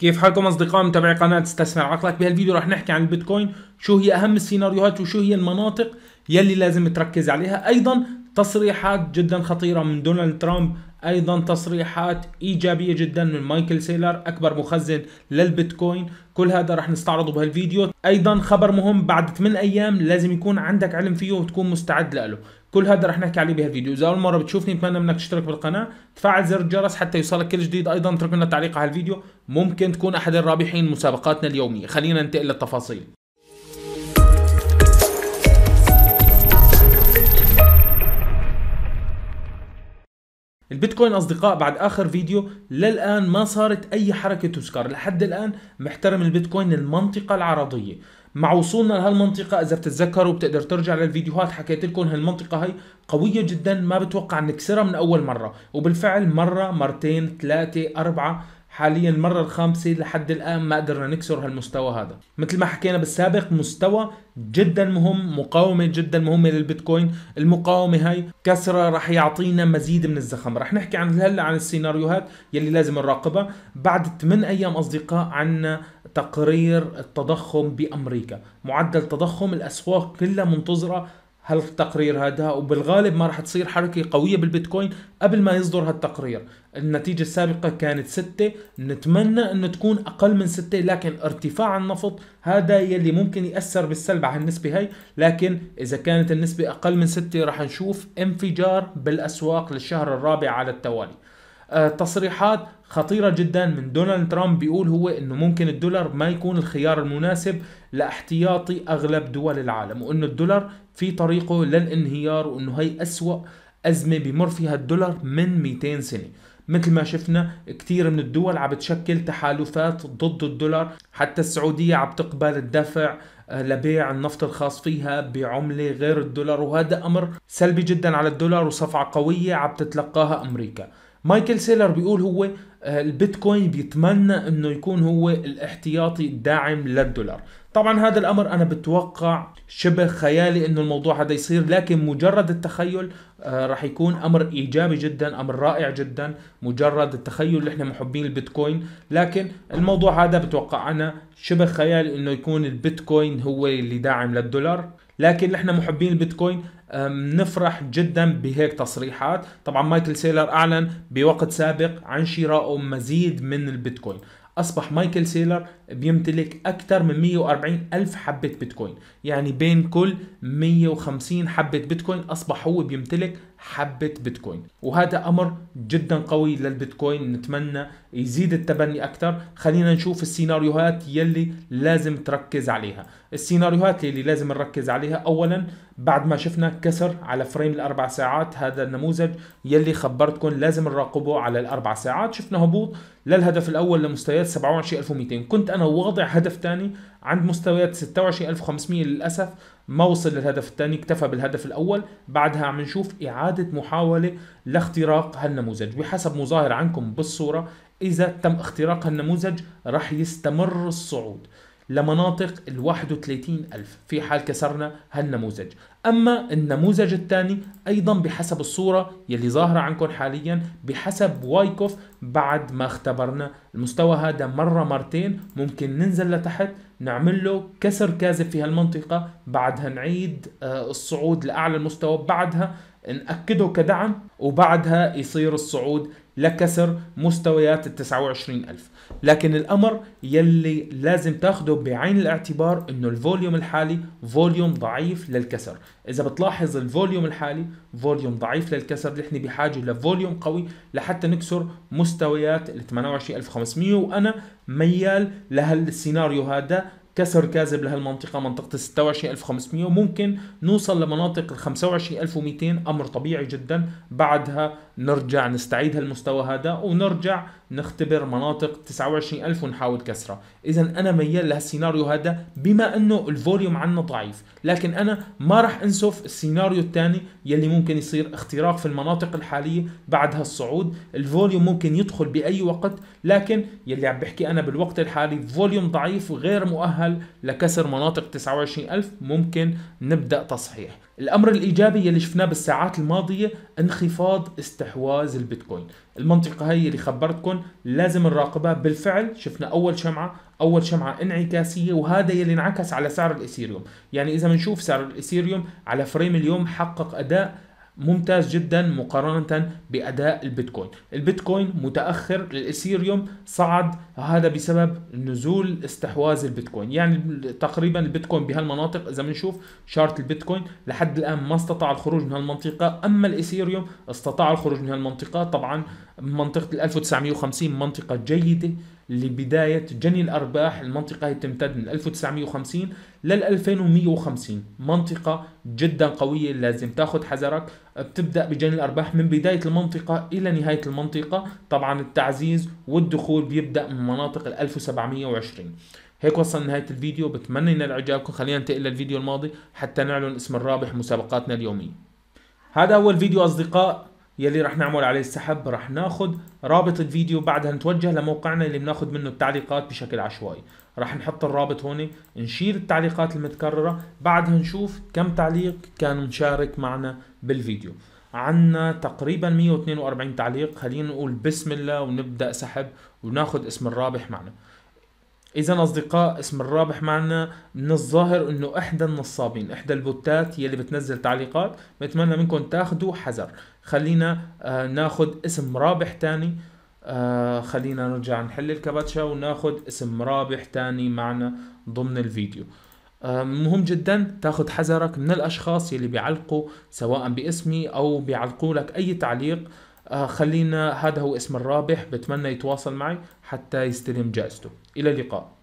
كيف حالكم اصدقاء متابعي قناه استثمر عقلك بهالفيديو رح نحكي عن البيتكوين شو هي اهم السيناريوهات وشو هي المناطق يلي لازم تركز عليها ايضا تصريحات جدا خطيره من دونالد ترامب ايضا تصريحات ايجابيه جدا من مايكل سيلر اكبر مخزن للبيتكوين كل هذا رح نستعرضه بهالفيديو ايضا خبر مهم بعد 8 ايام لازم يكون عندك علم فيه وتكون مستعد له كل هذا رح نحكي عليه بهالفيديو اذا اول مره بتشوفني بتمنى منك تشترك بالقناه تفعل زر الجرس حتى يوصلك كل جديد ايضا اترك لنا تعليق على الفيديو ممكن تكون احد الرابحين مسابقاتنا اليوميه خلينا ننتقل للتفاصيل البيتكوين اصدقاء بعد اخر فيديو للان ما صارت اي حركه تذكر لحد الان محترم البيتكوين المنطقه العرضيه مع وصولنا لهالمنطقة إذا بتتذكروا بتقدر ترجع للفيديوهات حكيت لكم هالمنطقة هي قوية جدا ما بتوقع نكسرها من أول مرة وبالفعل مرة مرتين ثلاثة أربعة حاليا المرة الخامسة لحد الآن ما قدرنا نكسر هالمستوى هذا مثل ما حكينا بالسابق مستوى جدا مهم مقاومة جدا مهمة للبيتكوين المقاومة هاي كسرة رح يعطينا مزيد من الزخم رح نحكي عن هلا عن السيناريوهات يلي لازم نراقبها بعد 8 أيام أصدقاء عنا تقرير التضخم بامريكا معدل تضخم الاسواق كلها منتظره هالتقرير هذا وبالغالب ما راح تصير حركة قوية بالبيتكوين قبل ما يصدر هالتقرير النتيجة السابقة كانت ستة نتمنى انه تكون اقل من ستة لكن ارتفاع النفط هذا يلي ممكن يأثر بالسلب على النسبة هاي لكن اذا كانت النسبة اقل من ستة راح نشوف انفجار بالاسواق للشهر الرابع على التوالي آه، تصريحات خطيرة جدا من دونالد ترامب بيقول هو انه ممكن الدولار ما يكون الخيار المناسب لاحتياطي اغلب دول العالم وانه الدولار في طريقه للانهيار وانه هي اسوأ ازمة بمر فيها الدولار من 200 سنة مثل ما شفنا كثير من الدول عم بتشكل تحالفات ضد الدولار حتى السعودية عم تقبل الدفع آه، لبيع النفط الخاص فيها بعملة غير الدولار وهذا أمر سلبي جدا على الدولار وصفعة قوية عم تتلقاها أمريكا مايكل سيلر بيقول هو آه، البيتكوين بيتمنى انه يكون هو الاحتياطي الداعم للدولار طبعا هذا الامر انا بتوقع شبه خيالي انه الموضوع هذا يصير لكن مجرد التخيل آه، راح يكون امر ايجابي جدا امر رائع جدا مجرد التخيل اللي احنا محبين البيتكوين لكن الموضوع هذا بتوقع انا شبه خيالي انه يكون البيتكوين هو اللي داعم للدولار لكن احنا محبين البيتكوين نفرح جدا بهيك تصريحات طبعا مايكل سيلر اعلن بوقت سابق عن شرائه مزيد من البيتكوين أصبح مايكل سيلر بيمتلك أكثر من 140 ألف حبة بيتكوين يعني بين كل 150 حبة بيتكوين أصبح هو بيمتلك حبة بيتكوين وهذا أمر جدا قوي للبيتكوين نتمنى يزيد التبني أكثر خلينا نشوف السيناريوهات يلي لازم تركز عليها السيناريوهات يلي لازم نركز عليها أولا بعد ما شفنا كسر على فريم الأربع ساعات هذا النموذج يلي خبرتكم لازم نراقبه على الأربع ساعات شفنا هبوط للهدف الأول لمستويات 27200 كنت أنا واضع هدف ثاني عند مستويات 26500 للاسف ما وصل للهدف الثاني اكتفى بالهدف الاول بعدها عم نشوف اعاده محاوله لاختراق هالنموذج بحسب مظاهر عنكم بالصوره اذا تم اختراق هالنموذج رح يستمر الصعود لمناطق ال 31000 في حال كسرنا هالنموذج أما النموذج الثاني أيضا بحسب الصورة يلي ظاهرة عندكم حاليا بحسب وايكوف بعد ما اختبرنا المستوى هذا مرة مرتين ممكن ننزل لتحت نعمل له كسر كاذب في هالمنطقة بعدها نعيد آه، الصعود لأعلى المستوى بعدها نأكده كدعم وبعدها يصير الصعود لكسر مستويات ال 29000 لكن الأمر يلي لازم تاخده بعين الاعتبار انه الفوليوم الحالي فوليوم ضعيف للكسر إذا بتلاحظ الفوليوم الحالي فوليوم ضعيف للكسر نحن بحاجة لفوليوم قوي لحتى نكسر مستويات ال 28500 وأنا ميال لهالسيناريو هذا كسر كاذب لهالمنطقه منطقه ال 26500 ممكن نوصل لمناطق ال 25200 امر طبيعي جدا بعدها نرجع نستعيد هالمستوى هذا ونرجع نختبر مناطق 29000 ونحاول كسرها اذا انا ميال لهالسيناريو هذا بما انه الفوليوم عندنا ضعيف لكن انا ما راح انسف السيناريو الثاني يلي ممكن يصير اختراق في المناطق الحاليه بعدها الصعود الفوليوم ممكن يدخل باي وقت لكن يلي عم بحكي انا بالوقت الحالي فوليوم ضعيف وغير مؤهل مؤهل لكسر مناطق 29000 ممكن نبدأ تصحيح الأمر الإيجابي يلي شفناه بالساعات الماضية انخفاض استحواذ البيتكوين المنطقة هي اللي خبرتكم لازم نراقبها بالفعل شفنا أول شمعة أول شمعة انعكاسية وهذا يلي انعكس على سعر الإثيريوم يعني إذا بنشوف سعر الإثيريوم على فريم اليوم حقق أداء ممتاز جدا مقارنة بأداء البيتكوين البيتكوين متأخر الإثيريوم صعد هذا بسبب نزول استحواذ البيتكوين يعني تقريبا البيتكوين بهالمناطق إذا بنشوف شارت البيتكوين لحد الآن ما استطاع الخروج من هالمنطقة أما الإثيريوم استطاع الخروج من هالمنطقة طبعا منطقة ال 1950 منطقة جيدة لبداية جني الأرباح المنطقة هي تمتد من 1950 لل 2150 منطقة جدا قوية لازم تاخذ حذرك بتبدأ بجني الأرباح من بداية المنطقة إلى نهاية المنطقة طبعا التعزيز والدخول بيبدأ من مناطق ال 1720 هيك وصلنا لنهاية الفيديو بتمنى ينال إعجابكم خلينا ننتقل للفيديو الماضي حتى نعلن اسم الرابح مسابقاتنا اليومية هذا أول فيديو أصدقاء يلي رح نعمل عليه السحب رح ناخذ رابط الفيديو بعدها نتوجه لموقعنا اللي بناخذ منه التعليقات بشكل عشوائي رح نحط الرابط هون نشيل التعليقات المتكررة بعدها نشوف كم تعليق كان مشارك معنا بالفيديو عنا تقريبا 142 تعليق خلينا نقول بسم الله ونبدأ سحب وناخذ اسم الرابح معنا اذا اصدقاء اسم الرابح معنا من الظاهر انه احدى النصابين احدى البوتات يلي بتنزل تعليقات بتمنى منكم تاخذوا حذر خلينا آه ناخذ اسم رابح تاني آه خلينا نرجع نحل الكباتشا وناخذ اسم رابح تاني معنا ضمن الفيديو آه مهم جدا تاخذ حذرك من الاشخاص يلي بيعلقوا سواء باسمي او بيعلقوا لك اي تعليق آه، خلينا هذا هو اسم الرابح بتمنى يتواصل معي حتى يستلم جائزته الى اللقاء